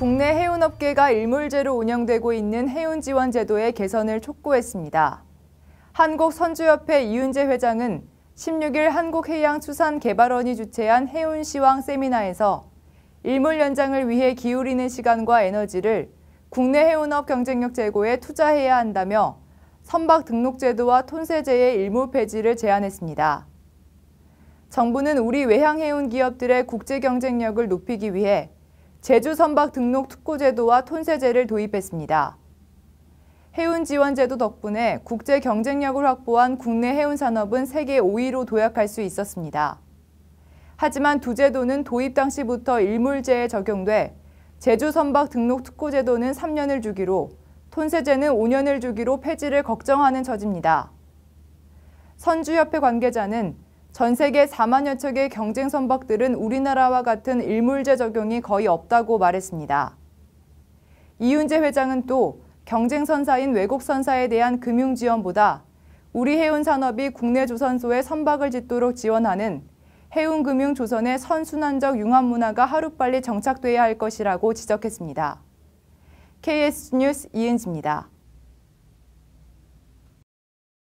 국내 해운업계가 일몰제로 운영되고 있는 해운지원제도의 개선을 촉구했습니다. 한국선주협회 이윤재 회장은 16일 한국해양수산개발원이 주최한 해운시황 세미나에서 일몰 연장을 위해 기울이는 시간과 에너지를 국내 해운업 경쟁력 제고에 투자해야 한다며 선박 등록제도와 톤세제의 일몰 폐지를 제안했습니다. 정부는 우리 외향해운 기업들의 국제 경쟁력을 높이기 위해 제주 선박 등록 특고 제도와 톤세제를 도입했습니다. 해운 지원 제도 덕분에 국제 경쟁력을 확보한 국내 해운 산업은 세계 5위로 도약할 수 있었습니다. 하지만 두 제도는 도입 당시부터 일몰제에 적용돼 제주 선박 등록 특고 제도는 3년을 주기로 톤세제는 5년을 주기로 폐지를 걱정하는 처지입니다. 선주협회 관계자는 전 세계 4만여 척의 경쟁 선박들은 우리나라와 같은 일몰제 적용이 거의 없다고 말했습니다. 이윤재 회장은 또 경쟁 선사인 외국 선사에 대한 금융 지원보다 우리 해운 산업이 국내 조선소에 선박을 짓도록 지원하는 해운금융 조선의 선순환적 융합 문화가 하루빨리 정착돼야 할 것이라고 지적했습니다. KS 뉴스 이은지입니다.